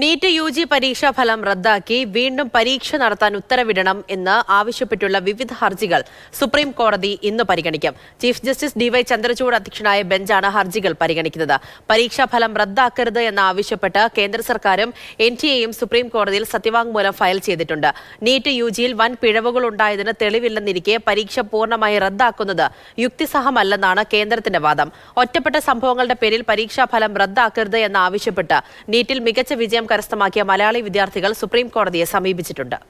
NEET U G പരീക്ഷാ ഫലം റദ്ദാക്കി വീണ്ടും പരീക്ഷ നടത്താൻ ഉത്തരവിടണം എന്ന് ആവശ്യപ്പെട്ടുള്ള വിവിധ ഹർജികൾ സുപ്രീം കോടതി ഇന്ന് പരിഗണിക്കും ചീഫ് ജസ്റ്റിസ് ഡിവൈ ചന്ദ്രചൂഡ് അധ്യക്ഷനായ ബെഞ്ചാണ് ഹർജികൾ പരിഗണിക്കുന്നത് പരീക്ഷാ ഫലം റദ്ദാക്കരുത് എന്ന് ആവശ്യപ്പെട്ട് കേന്ദ്ര സർക്കാരും എൻ ടി എയും സുപ്രീം കോടതിയിൽ സത്യവാങ്മൂലം ഫയൽ ചെയ്തിട്ടുണ്ട് നീറ്റ് യു ജിയിൽ വൻ പിഴവുകൾ ഉണ്ടായതിന് തെളിവില്ലെന്നിരിക്കെ പരീക്ഷ പൂർണ്ണമായി റദ്ദാക്കുന്നത് യുക്തിസഹമല്ലെന്നാണ് കേന്ദ്രത്തിന്റെ വാദം ഒറ്റപ്പെട്ട സംഭവങ്ങളുടെ പേരിൽ പരീക്ഷാ ഫലം റദ്ദാക്കരുത് എന്ന് ആവശ്യപ്പെട്ട് നീറ്റിൽ മികച്ച വിജയം വിഷയം കരസ്ഥമാക്കിയ മലയാളി വിദ്യാർത്ഥികൾ സുപ്രീംകോടതിയെ സമീപിച്ചിട്ടുണ്ട്